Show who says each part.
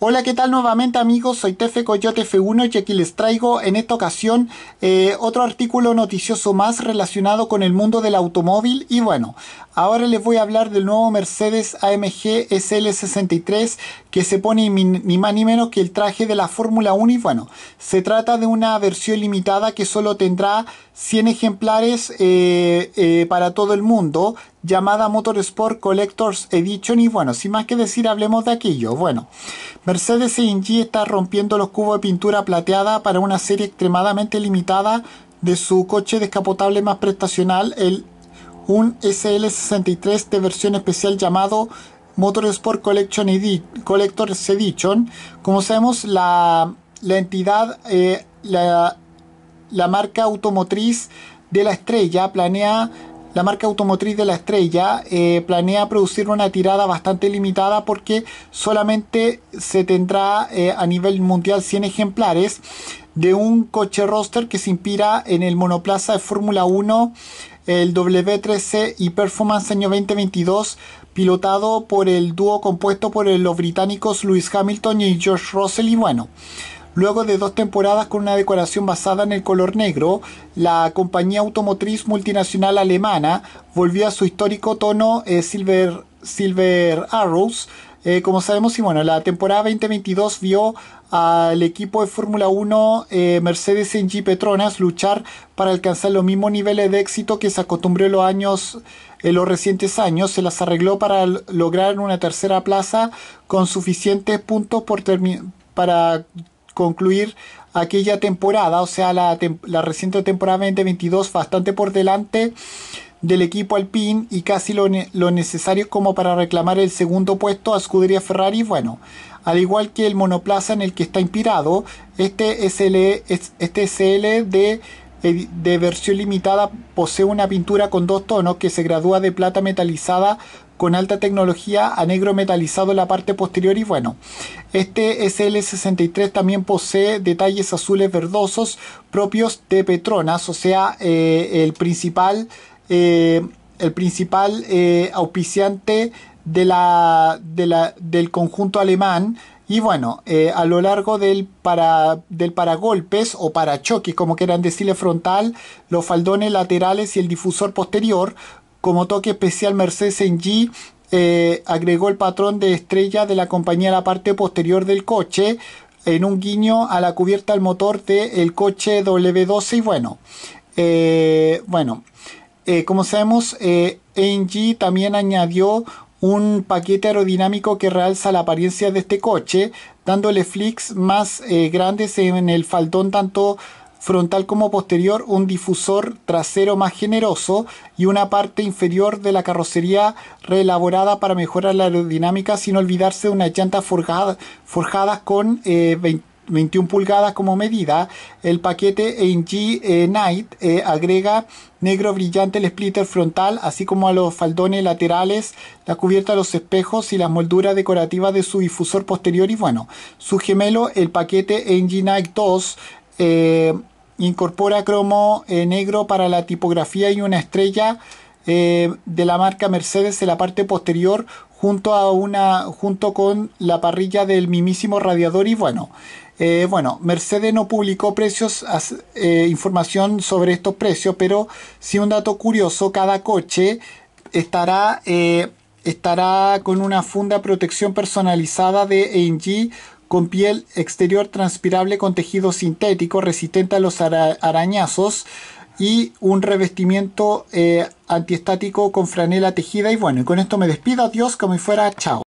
Speaker 1: Hola, ¿qué tal nuevamente amigos? Soy Tefe Coyote F1 y aquí les traigo en esta ocasión eh, otro artículo noticioso más relacionado con el mundo del automóvil y bueno, ahora les voy a hablar del nuevo Mercedes AMG SL63 que se pone ni más ni menos que el traje de la Fórmula 1 y bueno, se trata de una versión limitada que solo tendrá 100 ejemplares eh, eh, para todo el mundo llamada Motorsport Collectors Edition y bueno, sin más que decir, hablemos de aquello. Bueno, Mercedes benz está rompiendo los cubos de pintura plateada para una serie extremadamente limitada de su coche descapotable más prestacional, el un SL63 de versión especial llamado Motorsport Collection Collectors Edition. Como sabemos, la, entidad, eh, la, la marca automotriz de la estrella planea la marca automotriz de la estrella eh, planea producir una tirada bastante limitada porque solamente se tendrá eh, a nivel mundial 100 ejemplares de un coche roster que se inspira en el monoplaza de Fórmula 1, el W13 y Performance año 2022, pilotado por el dúo compuesto por los británicos Lewis Hamilton y George Russell y bueno. Luego de dos temporadas con una decoración basada en el color negro, la compañía automotriz multinacional alemana volvió a su histórico tono eh, Silver, Silver Arrows. Eh, como sabemos, y bueno, la temporada 2022 vio al equipo de Fórmula 1 eh, Mercedes Mercedes G. Petronas luchar para alcanzar los mismos niveles de éxito que se acostumbró en los años en los recientes años se las arregló para lograr una tercera plaza con suficientes puntos por para concluir aquella temporada, o sea, la, reciente temporada 2022 bastante por delante del equipo alpine, y casi lo, lo, necesario como para reclamar el segundo puesto a Scuderia Ferrari. Bueno, al igual que el monoplaza en el que está inspirado, este SL, e, este e de, de versión limitada posee una pintura con dos tonos que se gradúa de plata metalizada con alta tecnología a negro metalizado en la parte posterior y bueno, este SL63 también posee detalles azules verdosos propios de Petronas, o sea, eh, el principal, eh, el principal eh, auspiciante del conjunto alemán. Y bueno, a lo largo del, para, del paragolpes o parachoques, como quieran decirle frontal, los faldones laterales y el difusor posterior, como toque especial, Mercedes en G eh, agregó el patrón de estrella de la compañía a la parte posterior del coche en un guiño a la cubierta del motor del coche W12 y bueno, eh, bueno, eh, como sabemos, AMG también añadió un paquete aerodinámico que realza la apariencia de este coche, dándole flicks más grandes en el faldón tanto frontal como posterior un difusor trasero más generoso y una parte inferior de la carrocería reelaborada para mejorar la aerodinámica sin olvidarse de unas llantas forjadas con 21 eh, pulgadas como medida, el paquete NG eh, Knight Night eh, agrega negro brillante el splitter frontal, así como a los faldones laterales, la cubierta de los espejos y las molduras decorativas de su difusor posterior y bueno, su gemelo, el paquete NG Night 2, eh, incorpora cromo eh, negro para la tipografía y una estrella eh, de la marca Mercedes en la parte posterior junto a una junto con la parrilla del mismísimo radiador y bueno bueno Mercedes no publicó precios información sobre estos precios pero si un dato curioso cada coche estará estará con una funda protección personalizada de EnG con piel exterior transpirable con tejido sintético resistente a los arañazos y un revestimiento eh, antiestático con franela tejida y bueno, y con esto me despido, adiós, como si fuera, chao.